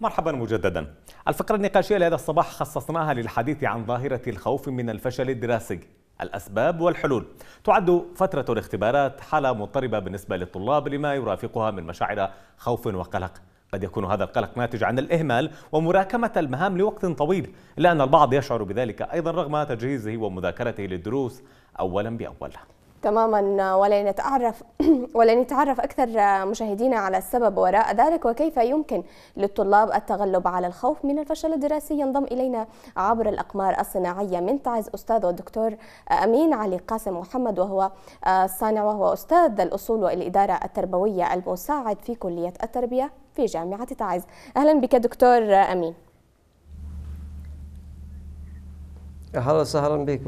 مرحبا مجددا الفقرة النقاشية لهذا الصباح خصصناها للحديث عن ظاهرة الخوف من الفشل الدراسي الأسباب والحلول تعد فترة الاختبارات حالة مضطربة بالنسبة للطلاب لما يرافقها من مشاعر خوف وقلق قد يكون هذا القلق ناتج عن الإهمال ومراكمة المهام لوقت طويل إلا أن البعض يشعر بذلك أيضا رغم تجهيزه ومذاكرته للدروس أولا بأول تماما ولنتعرف ولنتعرف أكثر مشاهدينا على السبب وراء ذلك وكيف يمكن للطلاب التغلب على الخوف من الفشل الدراسي ينضم إلينا عبر الأقمار الصناعية من تعز أستاذ والدكتور أمين علي قاسم محمد وهو آه، صانع وهو أستاذ الأصول والإدارة التربوية المساعد في كلية التربية في جامعة تعز أهلا بك دكتور أمين اهلا وسهلا بك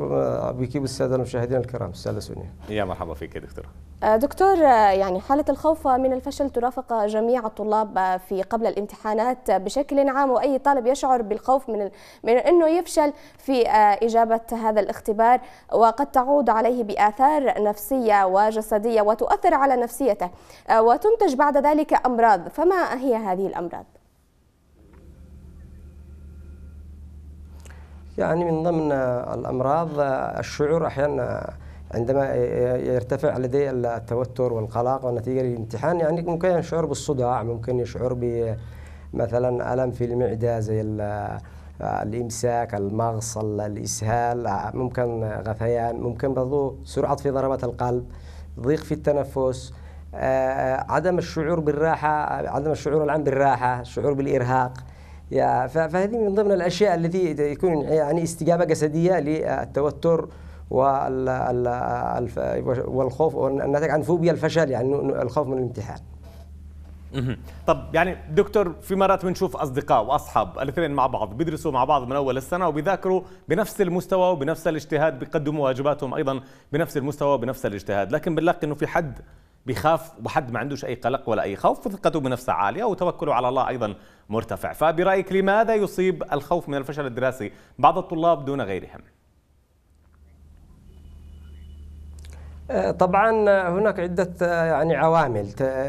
بك بالساده المشاهدين الكرام استاذه سونيا يا مرحبا فيك يا دكتوره أه، دكتور يعني حاله الخوف من الفشل ترافق جميع الطلاب في قبل الامتحانات بشكل عام واي طالب يشعر بالخوف من من انه يفشل في أه، اجابه هذا الاختبار وقد تعود عليه باثار نفسيه وجسديه وتؤثر على نفسيته أه، وتنتج بعد ذلك امراض فما هي هذه الامراض يعني من ضمن الأمراض الشعور أحيانا عندما يرتفع لديه التوتر والقلق والنتيجة للامتحان يعني ممكن يشعر بالصداع ممكن يشعر ب مثلا ألم في المعدة زي الإمساك المغص الإسهال ممكن غثيان ممكن برضو سرعة في ضربات القلب ضيق في التنفس عدم الشعور بالراحة عدم الشعور العام بالراحة الشعور بالإرهاق يا فهذه من ضمن الاشياء التي يكون يعني استجابه جسديه للتوتر والخوف الناتج عن فوبيا الفشل يعني الخوف من الامتحان طب يعني دكتور في مرات بنشوف اصدقاء واصحاب الاثنين مع بعض بيدرسوا مع بعض من اول السنه وبيذاكروا بنفس المستوى وبنفس الاجتهاد بيقدموا واجباتهم ايضا بنفس المستوى وبنفس الاجتهاد لكن بنلاقي انه في حد بخاف وحد ما عندوش اي قلق ولا اي خوف وثقته بنفسه عاليه وتوكله على الله ايضا مرتفع فبرايك لماذا يصيب الخوف من الفشل الدراسي بعض الطلاب دون غيرهم آه، طبعا هناك عدة آه، يعني عوامل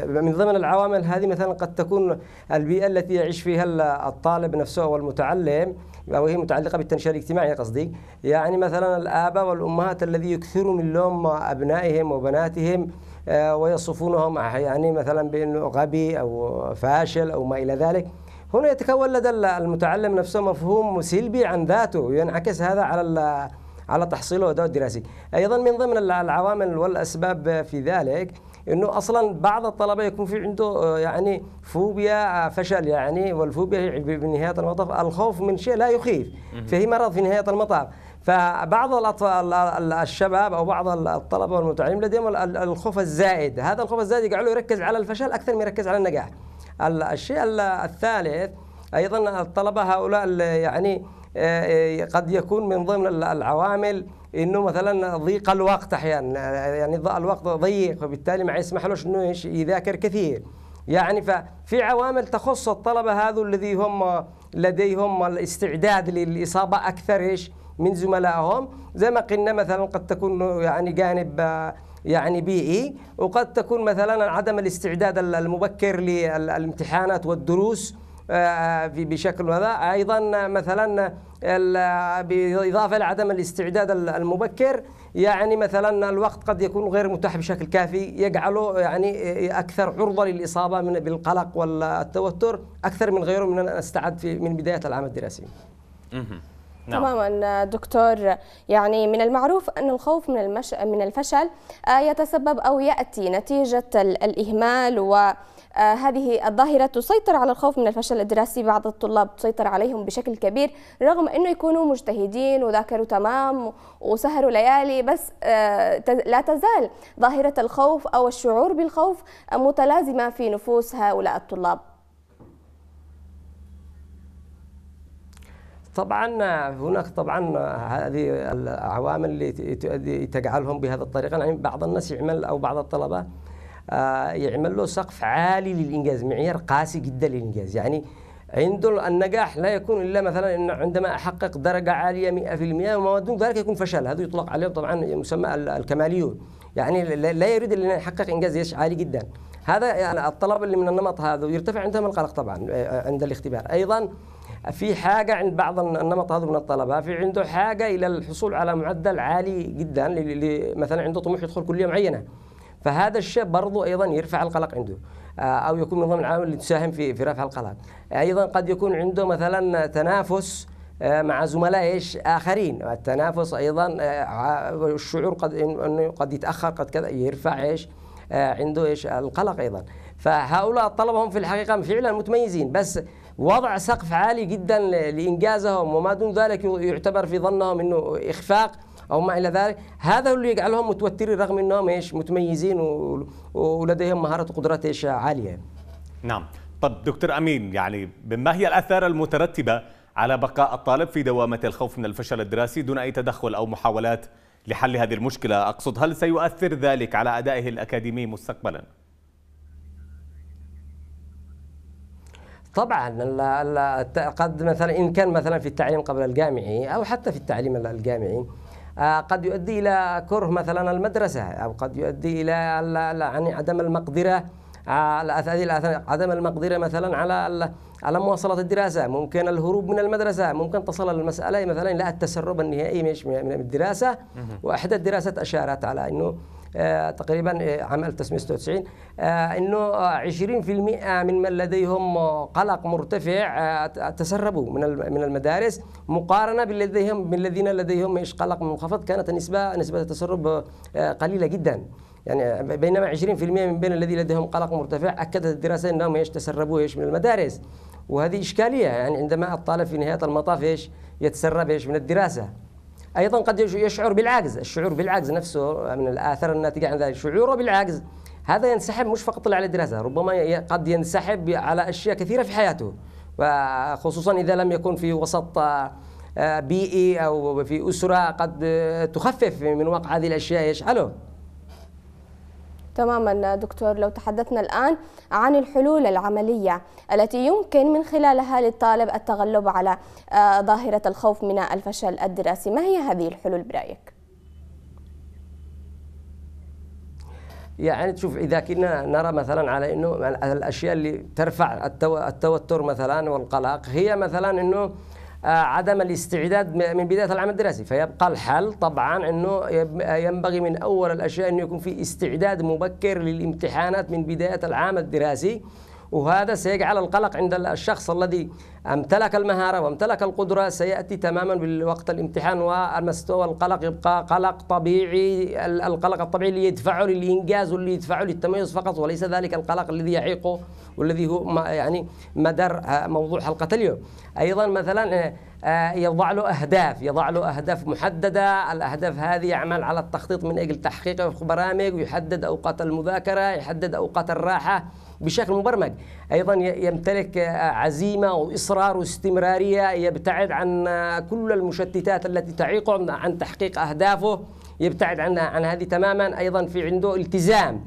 من ضمن العوامل هذه مثلا قد تكون البيئة التي يعيش فيها الطالب نفسه او المتعلم أو هي متعلقة بالتنشئة الاجتماعية قصدي يعني مثلا الآباء والأمهات الذي يكثروا من لوم أبنائهم وبناتهم آه، ويصفونهم آه، يعني مثلا بأنه غبي أو فاشل أو ما إلى ذلك هنا يتولد المتعلم نفسه مفهوم سلبي عن ذاته ينعكس هذا على على تحصيله ودوره الدراسي أيضا من ضمن العوامل والأسباب في ذلك انه اصلا بعض الطلبه يكون في عنده آه، يعني فوبيا فشل يعني والفوبيا في نهايه المطاف الخوف من شيء لا يخيف فهي مرض في نهايه المطاف فبعض الشباب او بعض الطلبه والمتعلمين لديهم الخوف الزائد، هذا الخوف الزائد يجعله يركز على الفشل اكثر من يركز على النجاح. الشيء الثالث ايضا الطلبه هؤلاء يعني آه، قد يكون من ضمن العوامل انه مثلا ضيق الوقت احيانا يعني الوقت ضيق فبالتالي ما يسمحلوش انه يذاكر كثير. يعني ففي عوامل تخص الطلبه هذو الذي هم لديهم الاستعداد للاصابه اكثر ايش؟ من زملائهم زي ما قلنا مثلا قد تكون يعني جانب يعني بيئي وقد تكون مثلا عدم الاستعداد المبكر للامتحانات والدروس آه، بشكل هذا ايضا مثلا بالاضافه لعدم الاستعداد المبكر يعني مثلا الوقت قد يكون غير متاح بشكل كافي يجعله يعني اكثر عرضه للاصابه من بالقلق والتوتر اكثر من غيره من ان استعد في من بدايه العام الدراسي. نعم. تماما دكتور يعني من المعروف أن الخوف من المش... من الفشل آه، يتسبب أو يأتي نتيجة الإهمال و آه، هذه الظاهرة تسيطر على الخوف من الفشل الدراسي بعض الطلاب تسيطر عليهم بشكل كبير رغم أنه يكونوا مجتهدين وذاكروا تمام وسهروا ليالي بس آه، لا تزال ظاهرة الخوف أو الشعور بالخوف متلازمة في نفوس هؤلاء الطلاب طبعا هناك طبعا هذه العوامل اللي تجعلهم بهذه الطريقه يعني بعض الناس يعمل او بعض الطلبه آه، يعمل له سقف عالي للانجاز معيار قاسي جدا للانجاز يعني عنده النجاح لا يكون الا مثلا انه عندما احقق درجه عاليه 100% وما دون ذلك يكون فشل هذا يطلق عليه طبعا يسمى الكماليون يعني لا يريد ان يحقق انجاز عالي جدا هذا يعني الطلبه اللي من النمط هذا يرتفع عندهم القلق طبعا آه، آه، عند الاختبار ايضا في حاجة عند بعض النمط هذا من الطلبة في عنده حاجة إلى الحصول على معدل عالي جدا مثلا عنده طموح يدخل كلية معينة فهذا الشيء برضو أيضا يرفع القلق عنده آه، أو يكون من ضمن العوامل اللي تساهم في في رفع القلق أيضا قد يكون عنده مثلا تنافس مع زملاء ايش اخرين التنافس ايضا الشعور قد انه قد يتاخر قد كذا يرفع ايش آه، عنده ايش القلق ايضا فهؤلاء الطلبه هم في الحقيقه فعلا متميزين بس وضع سقف عالي جدا لانجازهم وما دون ذلك يعتبر في ظنهم انه اخفاق او ما الى ذلك هذا اللي يجعلهم متوترين رغم انهم ايش متميزين ولديهم مهاره وقدرات ايش عاليه نعم طب دكتور امين يعني ما هي الاثار المترتبه على بقاء الطالب في دوامه الخوف من الفشل الدراسي دون اي تدخل او محاولات لحل هذه المشكلة أقصد هل سيؤثر ذلك على أدائه الأكاديمي مستقبلا؟ طبعا قد مثلا ان كان مثلا في التعليم قبل الجامعي او حتى في التعليم الجامعي آه، قد يؤدي الى كره مثلا المدرسه او قد يؤدي الى يعني عدم المقدره آه، هذه الآثار عدم المقدرة مثلا على على مواصلة الدراسة ممكن الهروب من المدرسة ممكن تصل المسألة مثلا إلى التسرب النهائي من الدراسة وإحدى الدراسات أشارت على أنه آه، تقريبا آه، عام 1996 انه 20% من من لديهم قلق مرتفع تسربوا من من المدارس مقارنه بالذين لديهم من الذين لديهم قلق منخفض كانت النسبه نسبه التسرب قليله جدا يعني بينما 20% من بين الذين لديهم قلق مرتفع أكدت الدراسة أنهم إيش تسربوا إيش من المدارس وهذه إشكالية يعني عندما الطالب في نهاية المطاف إيش يتسرب إيش من الدراسة أيضا قد يشعر بالعجز الشعور بالعجز نفسه من الآثار الناتجة عن ذلك شعوره بالعجز هذا ينسحب مش فقط على الدراسة ربما قد ينسحب على أشياء كثيرة في حياته وخصوصا إذا لم يكن في وسط آه، بيئي أو في أسرة قد آه، تخفف من وقع هذه الأشياء يشعله تماما دكتور لو تحدثنا الآن عن الحلول العملية التي يمكن من خلالها للطالب التغلب على آه، ظاهرة الخوف من الفشل الدراسي ما هي هذه الحلول برأيك؟ يعني تشوف اذا كنا نرى مثلا على انه الاشياء اللي ترفع التوتر مثلا والقلق هي مثلا انه آه، عدم الاستعداد من بدايه العام الدراسي فيبقى الحل طبعا انه آه، ينبغي من اول الاشياء انه يكون في استعداد مبكر للامتحانات من بدايه العام الدراسي وهذا سيجعل القلق عند الشخص الذي امتلك المهارة وامتلك القدرة سيأتي تماما بالوقت الامتحان والمستوى القلق يبقى قلق طبيعي القلق الطبيعي اللي يدفعه للإنجاز واللي يدفعه للتميز فقط وليس ذلك القلق الذي يعيقه والذي هو يعني مدار آه، موضوع حلقة اليوم أيضا مثلا آه، آه، يضع له أهداف يضع له أهداف محددة الأهداف هذه يعمل على التخطيط من أجل تحقيق برامج ويحدد أوقات المذاكرة يحدد أوقات الراحة بشكل مبرمج أيضا يمتلك عزيمة وإصرار واستمرارية يبتعد عن كل المشتتات التي تعيق عن تحقيق أهدافه يبتعد عنها عن هذه تماما أيضا في عنده التزام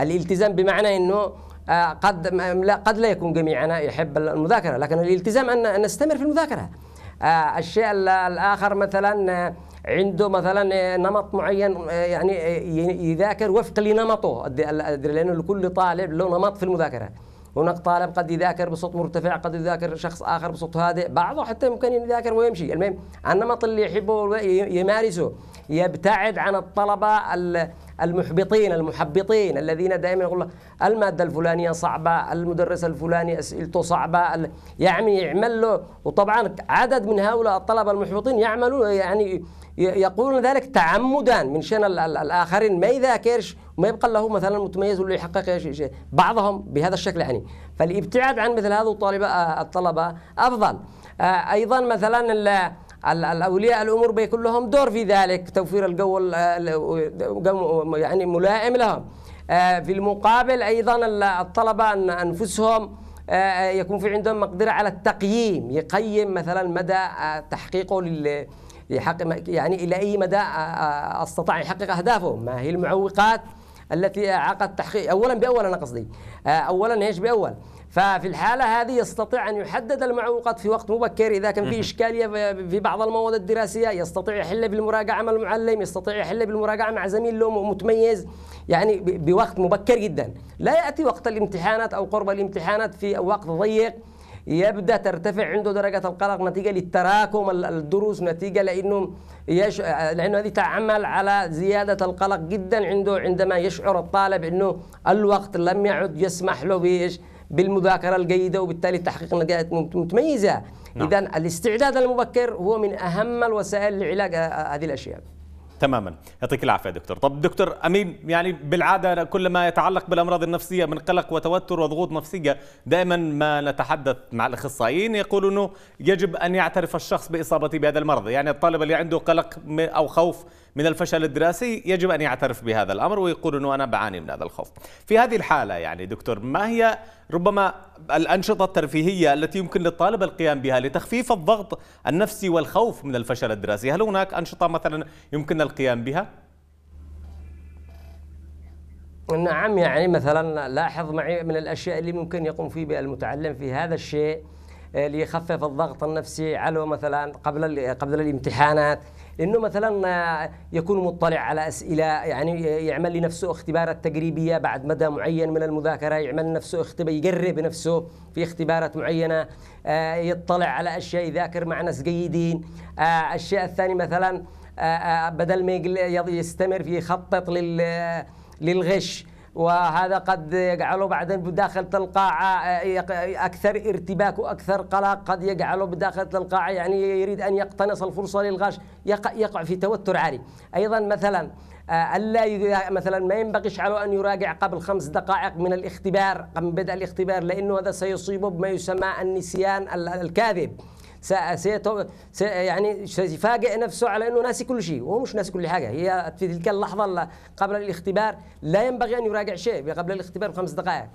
الالتزام بمعنى أنه آه، قد لا قد لا يكون جميعنا يحب المذاكره لكن الالتزام ان نستمر في المذاكره آه، الشيء الاخر مثلا عنده مثلا آه، نمط معين آه، يعني آه، يذاكر وفق لنمطه لانه لكل طالب له نمط في المذاكره هناك طالب قد يذاكر بصوت مرتفع قد يذاكر شخص اخر بصوت هادئ بعضه حتى ممكن يذاكر ويمشي المهم النمط اللي يحبه يمارسه يبتعد عن الطلبه المحبطين المحبطين الذين دائما يقول الماده الفلانيه صعبه المدرس الفلاني اسئلته صعبه يعني يعمل له وطبعا عدد من هؤلاء الطلبه المحبطين يعملون يعني يقولون ذلك تعمدا من شان الاخرين ما يذاكرش وما يبقى له مثلا متميز ولا يحقق شيء بعضهم بهذا الشكل يعني فالابتعاد عن مثل هذا الطالبه آه، الطلبه افضل آه، ايضا مثلا الاولياء الامور بيكون لهم دور في ذلك توفير الجو يعني ملائم لهم آه، في المقابل ايضا الطلبه انفسهم يكون في عندهم مقدره على التقييم يقيم مثلا مدى تحقيقه لل يحقق يعني الى اي مدى استطاع يحقق اهدافه ما هي المعوقات التي عقد تحقيق اولا باول انا قصدي اولا ايش باول ففي الحالة هذه يستطيع أن يحدد المعوقات في وقت مبكر إذا كان في إشكالية في بعض المواد الدراسية يستطيع يحل بالمراجعة مع المعلم يستطيع يحل بالمراجعة مع زميل له متميز يعني بوقت مبكر جدا لا يأتي وقت الامتحانات أو قرب الامتحانات في وقت ضيق يبدا ترتفع عنده درجه القلق نتيجه للتراكم الدروس نتيجه لانه يش... لانه هذه تعمل على زياده القلق جدا عنده عندما يشعر الطالب انه الوقت لم يعد يسمح له بايش؟ بالمذاكره الجيده وبالتالي تحقيق نتائج متميزه نعم. اذا الاستعداد المبكر هو من اهم الوسائل لعلاج هذه الاشياء تماما يعطيك العافيه دكتور طب دكتور امين يعني بالعاده كل ما يتعلق بالامراض النفسيه من قلق وتوتر وضغوط نفسيه دائما ما نتحدث مع الاخصائيين يقول انه يجب ان يعترف الشخص باصابته بهذا المرض يعني الطالب اللي عنده قلق او خوف من الفشل الدراسي يجب ان يعترف بهذا الامر ويقول انه انا بعاني من هذا الخوف في هذه الحاله يعني دكتور ما هي ربما الانشطه الترفيهيه التي يمكن للطالب القيام بها لتخفيف الضغط النفسي والخوف من الفشل الدراسي هل هناك انشطه مثلا يمكن القيام بها؟ نعم يعني مثلا لاحظ معي من الأشياء اللي ممكن يقوم فيه المتعلم في هذا الشيء آه، ليخفف الضغط النفسي على مثلا قبل قبل الامتحانات انه مثلا آه، يكون مطلع على اسئله يعني يعمل لنفسه اختبارات تجريبيه بعد مدى معين من المذاكره يعمل نفسه اختبار يقرب نفسه في اختبارات معينه آه، يطلع على اشياء يذاكر مع ناس جيدين الشيء الثاني مثلا بدل ما يستمر في يخطط للغش وهذا قد يجعله بعدين بداخل القاعة أكثر ارتباك وأكثر قلق قد يجعله بداخل القاعة يعني يريد أن يقتنص الفرصة للغش يقع في توتر عالي أيضا مثلا آه، الا مثلا ما ينبغيش على ان يراجع قبل خمس دقائق من الاختبار قبل بدء الاختبار لانه هذا سيصيبه بما يسمى النسيان الكاذب ساعه يعني سيفاجئ نفسه على انه ناسي كل شيء وهو مش ناسي كل حاجه هي في تلك اللحظه قبل الاختبار لا ينبغي ان يراجع شيء قبل الاختبار بخمس دقائق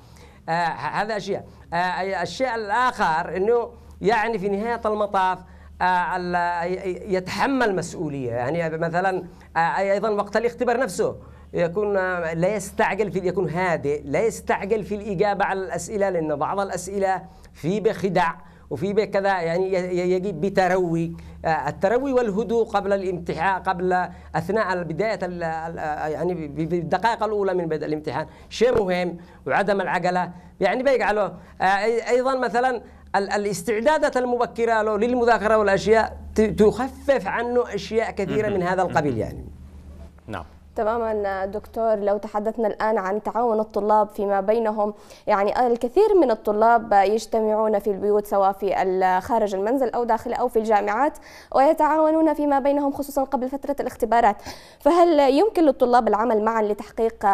آه هذا اشياء آه الشيء الاخر انه يعني في نهايه المطاف آه يتحمل مسؤوليه يعني مثلا آه ايضا وقت الاختبار نفسه يكون آه، لا يستعجل في يكون هادئ لا يستعجل في الإجابة على الأسئلة لأن بعض الأسئلة في بخدع وفي بيت كذا يعني يجيب بتروي آه، التروي والهدوء قبل الامتحان قبل اثناء بدايه آه، يعني بالدقائق الاولى من بدء الامتحان شيء مهم وعدم العجله يعني بيجعله آه، ايضا مثلا الاستعدادات المبكره له للمذاكره والاشياء تخفف عنه اشياء كثيره من هذا القبيل يعني نعم تماما دكتور لو تحدثنا الآن عن تعاون الطلاب فيما بينهم يعني الكثير من الطلاب يجتمعون في البيوت سواء في خارج المنزل أو داخله أو في الجامعات ويتعاونون فيما بينهم خصوصا قبل فترة الاختبارات فهل يمكن للطلاب العمل معا لتحقيق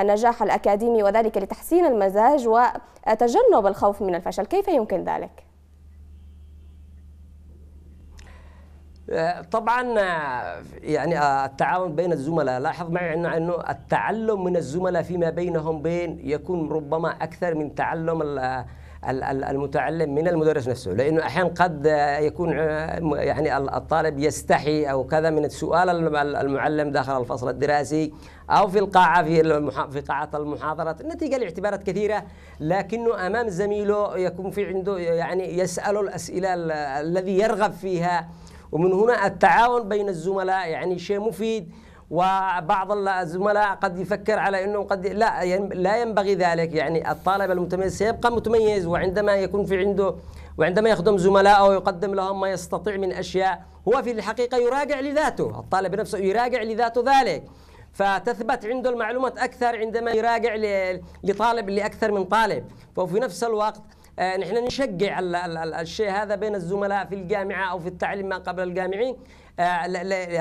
النجاح الأكاديمي وذلك لتحسين المزاج وتجنب الخوف من الفشل كيف يمكن ذلك؟ آه، طبعا آه، يعني آه، التعاون بين الزملاء لاحظ معي انه التعلم من الزملاء فيما بينهم بين يكون ربما اكثر من تعلم المتعلم من المدرس نفسه لانه احيانا قد يكون يعني الطالب يستحي او كذا من السؤال المعلم داخل الفصل الدراسي او في القاعه في في قاعه المحاضره النتيجه لاعتبارات كثيره لكنه امام زميله يكون في عنده يعني يساله الاسئله الذي يرغب فيها ومن هنا التعاون بين الزملاء يعني شيء مفيد وبعض الزملاء قد يفكر على انه قد لا لا ينبغي ذلك يعني الطالب المتميز سيبقى متميز وعندما يكون في عنده وعندما يخدم زملائه ويقدم لهم ما يستطيع من اشياء هو في الحقيقه يراجع لذاته الطالب نفسه يراجع لذاته ذلك فتثبت عنده المعلومات اكثر عندما يراجع لطالب لاكثر من طالب وفي نفس الوقت آه، نحن نشجع الشيء هذا بين الزملاء في الجامعة أو في التعليم ما قبل الجامعين آه،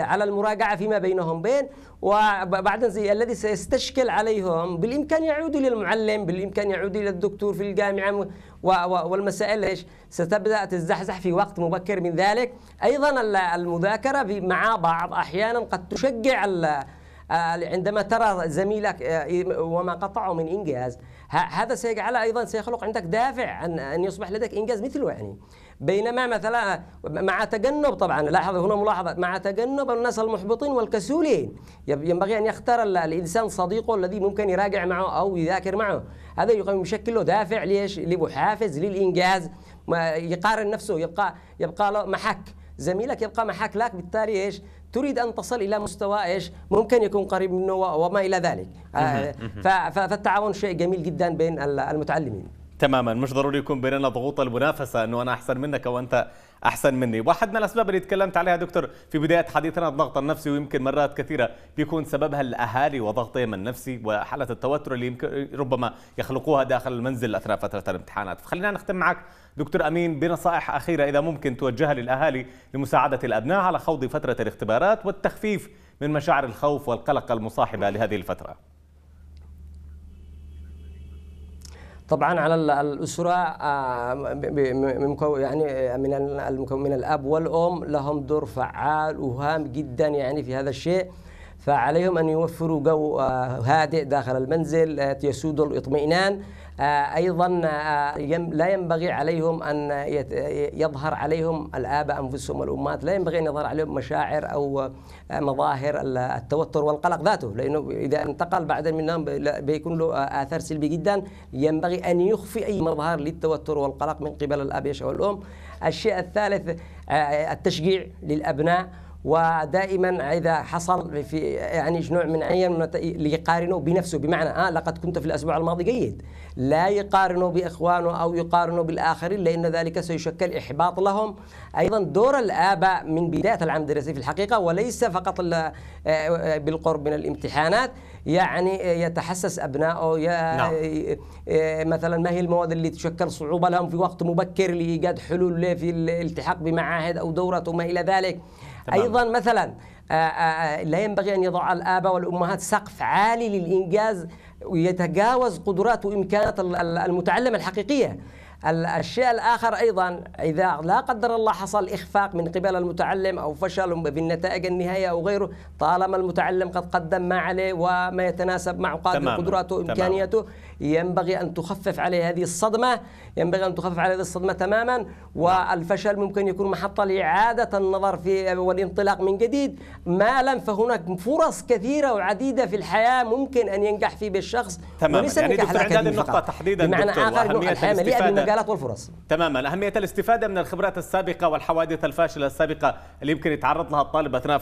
على المراجعة فيما بينهم بين وبعد الذي سيستشكل عليهم بالإمكان يعودوا للمعلم بالإمكان يعودوا إلى الدكتور في الجامعة والمسائل ايش ستبدا تتزحزح في وقت مبكر من ذلك ايضا المذاكره مع بعض احيانا قد تشجع آه، عندما ترى زميلك آه، وما قطعه من انجاز هذا سيجعل ايضا سيخلق عندك دافع ان ان يصبح لديك انجاز مثله يعني بينما مثلا مع تجنب طبعا لاحظ هنا ملاحظه مع تجنب الناس المحبطين والكسولين ينبغي ان يختار الانسان صديقه الذي ممكن يراجع معه او يذاكر معه هذا يشكل له دافع ليش؟ لحافز للانجاز يقارن نفسه يبقى يبقى له محك زميلك يبقى محاك لك بالتالي ايش تريد ان تصل الى مستوى ايش ممكن يكون قريب منه وما الى ذلك آه، فالتعاون شيء جميل جدا بين المتعلمين تماما مش ضروري يكون بيننا ضغوط المنافسه انه انا احسن منك وانت احسن مني واحد من الاسباب اللي تكلمت عليها دكتور في بدايه حديثنا الضغط النفسي ويمكن مرات كثيره بيكون سببها الاهالي وضغطهم النفسي وحاله التوتر اللي يمكن ربما يخلقوها داخل المنزل اثناء فتره الامتحانات فخلينا نختم معك دكتور امين بنصائح اخيره اذا ممكن توجهها للاهالي لمساعده الابناء على خوض فتره الاختبارات والتخفيف من مشاعر الخوف والقلق المصاحبه لهذه الفتره طبعا على الاسره يعني من من الاب والام لهم دور فعال وهام جدا يعني في هذا الشيء فعليهم أن يوفروا جو آه، هادئ داخل المنزل آه، يسود الاطمئنان آه، أيضا لا ينبغي عليهم أن يظهر عليهم الآباء أنفسهم والأمهات لا ينبغي أن يظهر عليهم مشاعر أو مظاهر التوتر والقلق ذاته لأنه إذا انتقل بعد منهم بيكون له آثار سلبية جدا ينبغي أن يخفي أي مظهر للتوتر والقلق من قبل الأب والأم الأم الشيء الثالث التشجيع للأبناء ودائما اذا حصل في يعني نوع من عين ليقارنوا بنفسه بمعنى آه لقد كنت في الاسبوع الماضي جيد لا يقارنوا باخوانه او يقارنوا بالاخرين لان ذلك سيشكل احباط لهم ايضا دور الاباء من بدايه العام الدراسي في الحقيقه وليس فقط آه، بالقرب من الامتحانات يعني آه، يتحسس ابنائه نعم. آه، مثلا ما هي المواد اللي تشكل صعوبه لهم في وقت مبكر لايجاد حلول في الالتحاق بمعاهد او دوره وما الى ذلك تمام. ايضا مثلا آه، آه، آه، لا ينبغي ان يضع الاباء والامهات سقف عالي للانجاز ويتجاوز قدرات وامكانات المتعلم الحقيقيه الشيء الآخر أيضا إذا لا قدر الله حصل إخفاق من قبل المتعلم أو فشل في النتائج النهائية أو غيره طالما المتعلم قد قدم ما عليه وما يتناسب مع قادر قدراته وإمكانياته ينبغي أن تخفف عليه هذه الصدمة ينبغي أن تخفف عليه هذه الصدمة تماما والفشل ممكن يكون محطة لإعادة النظر في والانطلاق من جديد ما لم فهناك فرص كثيرة وعديدة في الحياة ممكن أن ينجح فيه بالشخص تماما وليس يعني دكتور هذه النقطة تحديدا بمعنى آخر الحياة مليئة المجالات والفرص تماما أهمية الاستفادة من الخبرات السابقة والحوادث الفاشلة السابقة اللي يمكن يتعرض لها الطالب أثناء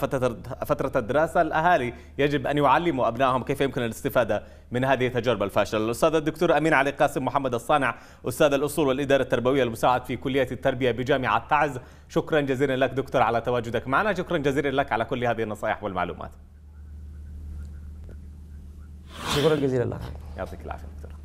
فترة الدراسة الأهالي يجب أن يعلموا أبنائهم كيف يمكن الاستفادة من هذه التجربة الفاشلة الأستاذ الدكتور أمين علي قاسم محمد الصانع أستاذ الأصول والإدارة التربوية المساعد في كلية التربية بجامعة تعز شكرا جزيلا لك دكتور على تواجدك معنا شكرا جزيلا لك على كل هذه النصائح والمعلومات شكرا جزيلا لك يعطيك العافية دكتور